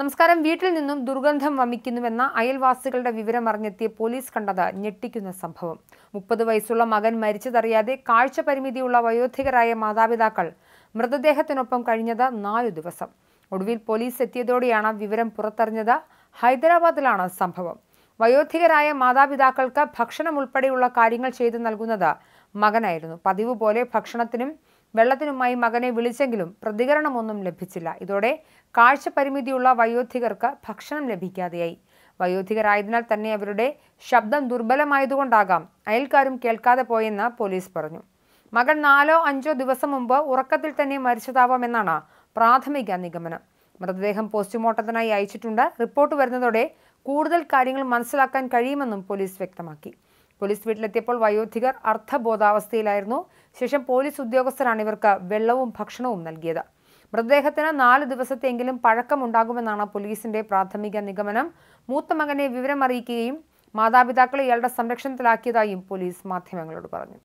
നമസ്കാരം വീട്ടിൽ നിന്നും ദുർഗന്ധം വമിക്കുന്നുവെന്ന അയൽവാസികളുടെ വിവരം അറിഞ്ഞെത്തിയ പോലീസ് കണ്ടത് ഞെട്ടിക്കുന്ന സംഭവം മുപ്പത് വയസ്സുള്ള മകൻ മരിച്ചതറിയാതെ കാഴ്ച പരിമിതിയുള്ള വയോധികരായ മാതാപിതാക്കൾ മൃതദേഹത്തിനൊപ്പം കഴിഞ്ഞത് നാലു ദിവസം ഒടുവിൽ പോലീസ് എത്തിയതോടെയാണ് വിവരം പുറത്തറിഞ്ഞത് ഹൈദരാബാദിലാണ് സംഭവം വയോധികരായ മാതാപിതാക്കൾക്ക് ഭക്ഷണം ഉൾപ്പെടെയുള്ള കാര്യങ്ങൾ ചെയ്തു നൽകുന്നത് മകനായിരുന്നു പതിവ് പോലെ ഭക്ഷണത്തിനും വെള്ളത്തിനുമായി മകനെ വിളിച്ചെങ്കിലും പ്രതികരണമൊന്നും ലഭിച്ചില്ല ഇതോടെ കാഴ്ച പരിമിതിയുള്ള വയോധികർക്ക് ഭക്ഷണം ലഭിക്കാതെയായി വയോധികരായതിനാൽ തന്നെ അവരുടെ ശബ്ദം ദുർബലമായതുകൊണ്ടാകാം അയൽക്കാരും കേൾക്കാതെ പോയെന്ന് പോലീസ് പറഞ്ഞു മകൻ നാലോ അഞ്ചോ ദിവസം മുമ്പ് ഉറക്കത്തിൽ തന്നെ മരിച്ചതാവാമെന്നാണ് പ്രാഥമിക നിഗമനം മൃതദേഹം പോസ്റ്റ്മോർട്ടത്തിനായി അയച്ചിട്ടുണ്ട് റിപ്പോർട്ട് വരുന്നതോടെ കൂടുതൽ കാര്യങ്ങൾ മനസ്സിലാക്കാൻ കഴിയുമെന്നും പോലീസ് വ്യക്തമാക്കി പോലീസ് വീട്ടിലെത്തിയപ്പോൾ വയോധികർ അർത്ഥബോധാവസ്ഥയിലായിരുന്നു ശേഷം പോലീസ് ഉദ്യോഗസ്ഥരാണ് ഇവർക്ക് വെള്ളവും ഭക്ഷണവും നൽകിയത് മൃതദേഹത്തിന് നാല് ദിവസത്തെങ്കിലും പഴക്കമുണ്ടാകുമെന്നാണ് പോലീസിന്റെ പ്രാഥമിക നിഗമനം മൂത്ത മകനെ വിവരമറിയിക്കുകയും മാതാപിതാക്കളെ ഇയാളുടെ സംരക്ഷണത്തിലാക്കിയതായും പോലീസ് മാധ്യമങ്ങളോട് പറഞ്ഞു